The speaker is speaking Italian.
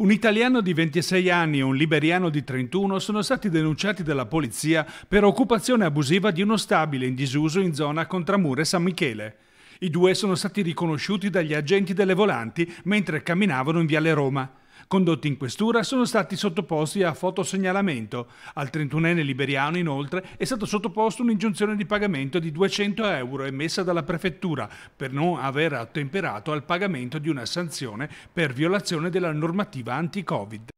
Un italiano di 26 anni e un liberiano di 31 sono stati denunciati dalla polizia per occupazione abusiva di uno stabile in disuso in zona Contramure San Michele. I due sono stati riconosciuti dagli agenti delle volanti mentre camminavano in Viale Roma. Condotti in questura sono stati sottoposti a fotosegnalamento. Al 31enne liberiano, inoltre, è stato sottoposto un'ingiunzione di pagamento di 200 euro emessa dalla prefettura per non aver ottemperato al pagamento di una sanzione per violazione della normativa anti-Covid.